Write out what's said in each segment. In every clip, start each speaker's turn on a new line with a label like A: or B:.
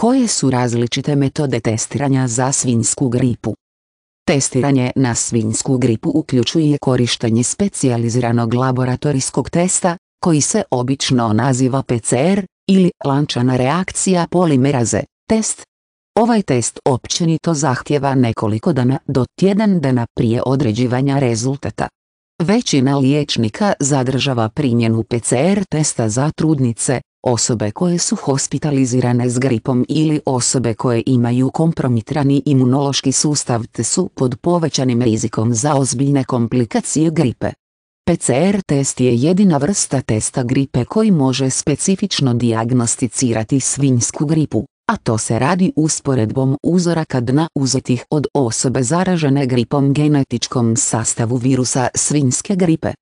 A: Koje su različite metode testiranja za svinjsku gripu? Testiranje na svinjsku gripu uključuje korištenje specijaliziranog laboratorijskog testa, koji se obično naziva PCR, ili lančana reakcija polimeraze, test. Ovaj test općenito zahtjeva nekoliko dana do tjedan dana prije određivanja rezultata. Većina liječnika zadržava primjenu PCR testa za trudnice, Osobe koje su hospitalizirane s gripom ili osobe koje imaju kompromitrani imunološki sustav te su pod povećanim rizikom za ozbiljne komplikacije gripe. PCR test je jedina vrsta testa gripe koji može specifično diagnosticirati svinjsku gripu, a to se radi usporedbom uzoraka dna uzetih od osobe zaražene gripom genetičkom sastavu virusa svinjske gripe.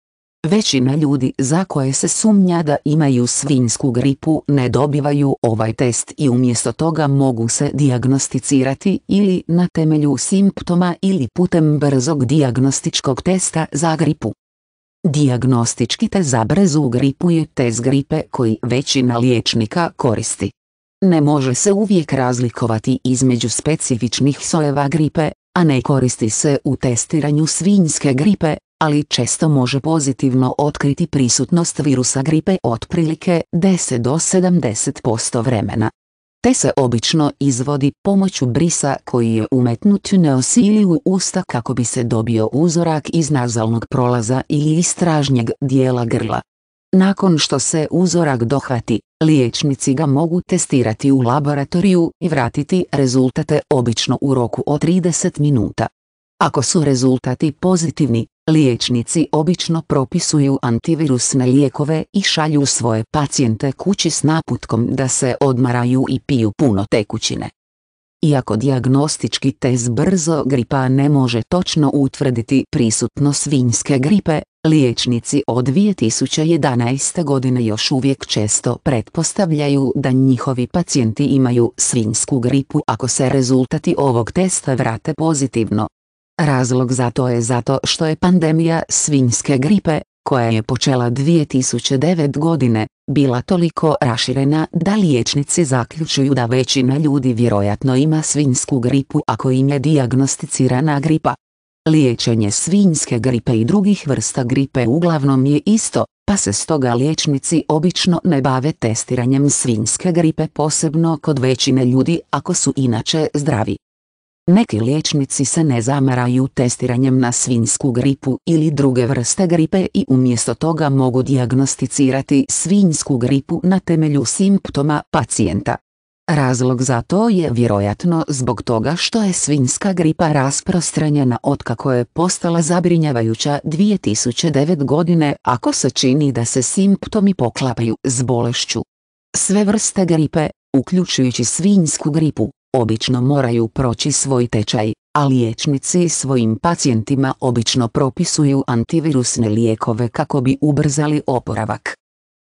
A: Većina ljudi za koje se sumnja da imaju svinjsku gripu ne dobivaju ovaj test i umjesto toga mogu se dijagnosticirati ili na temelju simptoma ili putem brzog dijagnostičkog testa za gripu. Dijagnostički test za brzu gripu je test gripe koji većina liječnika koristi. Ne može se uvijek razlikovati između specifičnih sojeva gripe, a ne koristi se u testiranju svinjske gripe, ali često može pozitivno otkriti prisutnost virusa gripe otprilike 10 do 70% vremena. Te se obično izvodi pomoću brisa koji je umetnut neosiliju u usta kako bi se dobio uzorak iz nazalnog prolaza ili istražnjeg dijela grla. Nakon što se uzorak dohvati, liječnici ga mogu testirati u laboratoriju i vratiti rezultate obično u roku od 30 minuta. Ako su rezultati pozitivni, Liječnici obično propisuju antivirusne lijekove i šalju svoje pacijente kući s naputkom da se odmaraju i piju puno tekućine. Iako dijagnostički test brzo gripa ne može točno utvrditi prisutno svinjske gripe, liječnici od 2011. godine još uvijek često pretpostavljaju da njihovi pacijenti imaju svinjsku gripu ako se rezultati ovog testa vrate pozitivno. Razlog za to je zato što je pandemija svinjske gripe, koja je počela 2009 godine, bila toliko raširena da liječnici zaključuju da većina ljudi vjerojatno ima svinjsku gripu ako im je dijagnosticirana gripa. Liječenje svinjske gripe i drugih vrsta gripe uglavnom je isto, pa se stoga liječnici obično ne bave testiranjem svinjske gripe posebno kod većine ljudi ako su inače zdravi. Neki liječnici se ne zamaraju testiranjem na svinjsku gripu ili druge vrste gripe i umjesto toga mogu diagnosticirati svinjsku gripu na temelju simptoma pacijenta. Razlog za to je vjerojatno zbog toga što je svinjska gripa rasprostranjena kako je postala zabrinjavajuća 2009 godine ako se čini da se simptomi poklapaju s bolešću. Sve vrste gripe, uključujući svinjsku gripu, obično moraju proći svoj tečaj, a liječnici svojim pacijentima obično propisuju antivirusne lijekove kako bi ubrzali oporavak.